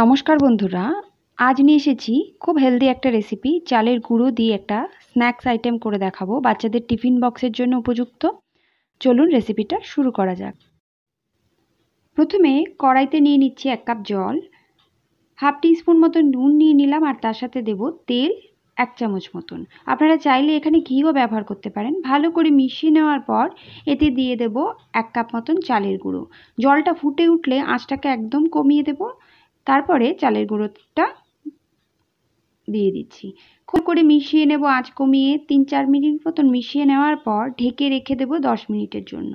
নমস্কার বন্ধুরা আজ নিয়ে এসেছি খুব হেলদি একটা রেসিপি চালের গুঁড়ো দিয়ে একটা স্ন্যাক্স আইটেম করে দেখাবো বাচ্চাদের টিফিন বক্সের জন্য উপযুক্ত চলুন রেসিপিটা শুরু করা যাক প্রথমে কড়াইতে নিয়ে নিচ্ছি এক কাপ জল হাফ স্পুন মতো নুন নিয়ে নিলাম আর তার সাথে দেব তেল এক চামচ মতন আপনারা চাইলে এখানে ঘিও ব্যবহার করতে পারেন ভালো করে মিশিয়ে নেওয়ার পর এতে দিয়ে দেব এক কাপ মতন চালের গুঁড়ো জলটা ফুটে উঠলে আঁচটাকে একদম কমিয়ে দেব তারপরে চালের গুঁড়োটা দিয়ে দিচ্ছি খুব করে মিশিয়ে নেব আঁচ কমিয়ে তিন চার মিনিট মতন মিশিয়ে নেওয়ার পর ঢেকে রেখে দেব দশ মিনিটের জন্য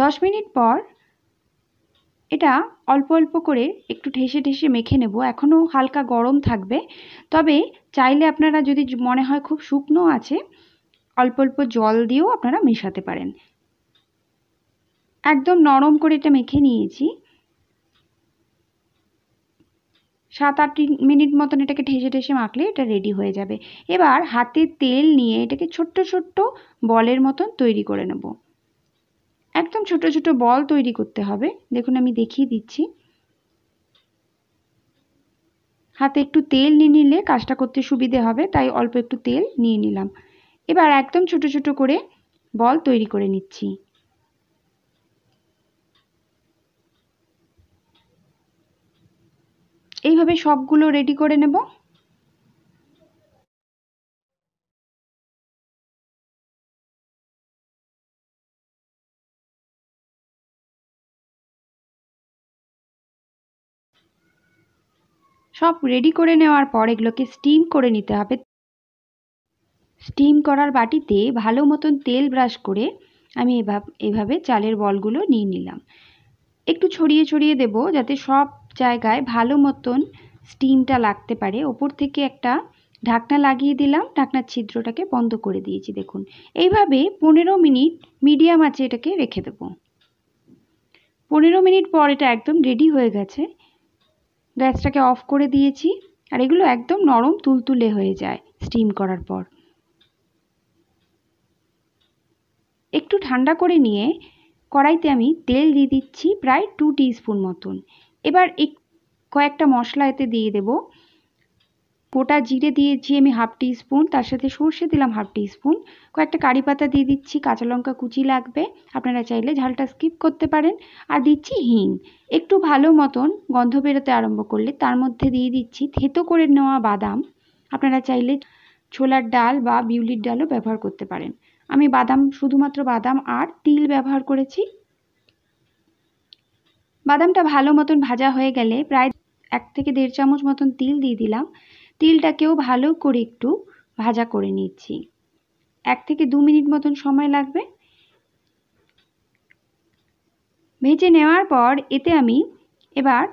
দশ মিনিট পর এটা অল্প অল্প করে একটু ঠেসে ঠেসে মেখে নেব এখনও হালকা গরম থাকবে তবে চাইলে আপনারা যদি মনে হয় খুব শুকনো আছে অল্প অল্প জল দিয়েও আপনারা মেশাতে পারেন একদম নরম করে এটা মেখে নিয়েছি সাত আট মিনিট মতন এটাকে ঠেসে ঠেসে মাখলে এটা রেডি হয়ে যাবে এবার হাতে তেল নিয়ে এটাকে ছোট্ট ছোট্ট বলের মতন তৈরি করে নেব একদম ছোট ছোট বল তৈরি করতে হবে দেখুন আমি দেখিয়ে দিচ্ছি হাতে একটু তেল নিয়ে নিলে কাজটা করতে সুবিধে হবে তাই অল্প একটু তেল নিয়ে নিলাম এবার একদম ছোট ছোট করে বল তৈরি করে নিচ্ছি এইভাবে সবগুলো রেডি করে নেব সব রেডি করে নেওয়ার পর এগুলোকে স্টিম করে নিতে হবে স্টিম করার বাটিতে ভালো মতন তেল ব্রাশ করে আমি এভাবে চালের বলগুলো নিয়ে নিলাম একটু ছড়িয়ে ছড়িয়ে দেব যাতে সব জায়গায় ভালো মতন স্টিমটা লাগতে পারে ওপর থেকে একটা ঢাকনা লাগিয়ে দিলাম ঢাকনার ছিদ্রটাকে বন্ধ করে দিয়েছি দেখুন এইভাবে পনেরো মিনিট মিডিয়াম আছে এটাকে রেখে দেব পনেরো মিনিট পর এটা একদম রেডি হয়ে গেছে গ্যাসটাকে অফ করে দিয়েছি আর এগুলো একদম নরম তুলতুলে হয়ে যায় স্টিম করার পর ঠান্ডা করে নিয়ে কড়াইতে আমি তেল দিয়ে দিচ্ছি প্রায় টু স্পুন মতন এবার এক কয়েকটা মশলা এতে দিয়ে দেব গোটা জিরে দিয়েছি আমি হাফ টি স্পুন তার সাথে সর্ষে দিলাম হাফ টি স্পুন কয়েকটা কারি পাতা দিয়ে দিচ্ছি কাঁচা লঙ্কা কুচি লাগবে আপনারা চাইলে ঝালটা স্কিপ করতে পারেন আর দিচ্ছি হিং একটু ভালো মতন গন্ধ বেরোতে আরম্ভ করলে তার মধ্যে দিয়ে দিচ্ছি থেতো করে নেওয়া বাদাম আপনারা চাইলে ছোলার ডাল বা বিউলির ডালও ব্যবহার করতে পারেন আমি বাদাম শুধুমাত্র বাদাম আর তিল ব্যবহার করেছি বাদামটা ভালো মতন ভাজা হয়ে গেলে প্রায় এক থেকে দেড় চামচ মতন তিল দিয়ে দিলাম তিলটাকেও ভালো করে একটু ভাজা করে নিচ্ছি এক থেকে দু মিনিট মতন সময় লাগবে ভেজে নেওয়ার পর এতে আমি এবার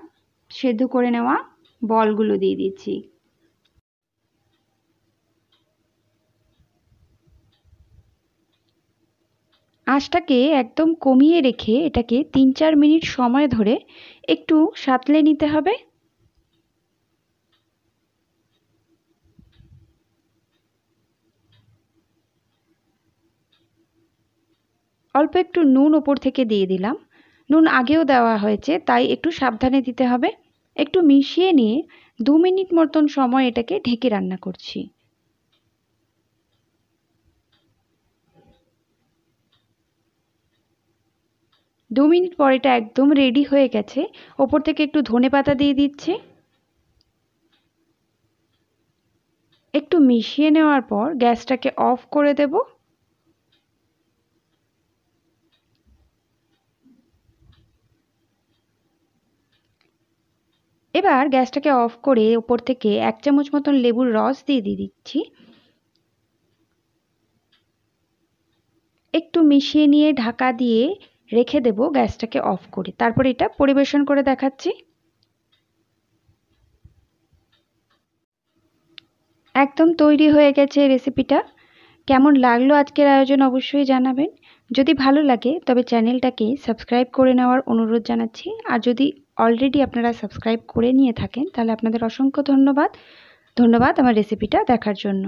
সেদ্ধ করে নেওয়া বলগুলো দিয়ে দিচ্ছি আঁচটাকে একদম কমিয়ে রেখে এটাকে তিন চার মিনিট সময় ধরে একটু সাঁতলে নিতে হবে অল্প একটু নুন ওপর থেকে দিয়ে দিলাম নুন আগেও দেওয়া হয়েছে তাই একটু সাবধানে দিতে হবে একটু মিশিয়ে নিয়ে দু মিনিট মতন সময় এটাকে ঢেকে রান্না করছি দু মিনিট পর এটা একদম রেডি হয়ে গেছে ওপর থেকে একটু ধনে পাতা দিয়ে দিচ্ছে একটু মিশিয়ে নেওয়ার পর গ্যাসটাকে অফ করে দেব এবার গ্যাসটাকে অফ করে ওপর থেকে এক চামচ মতন লেবুর রস দিয়ে দিয়ে দিচ্ছি একটু মিশিয়ে নিয়ে ঢাকা দিয়ে রেখে দেব গ্যাসটাকে অফ করে তারপর এটা পরিবেশন করে দেখাচ্ছি একদম তৈরি হয়ে গেছে রেসিপিটা কেমন লাগলো আজকের আয়োজন অবশ্যই জানাবেন যদি ভালো লাগে তবে চ্যানেলটাকে সাবস্ক্রাইব করে নেওয়ার অনুরোধ জানাচ্ছি আর যদি অলরেডি আপনারা সাবস্ক্রাইব করে নিয়ে থাকেন তাহলে আপনাদের অসংখ্য ধন্যবাদ ধন্যবাদ আমার রেসিপিটা দেখার জন্য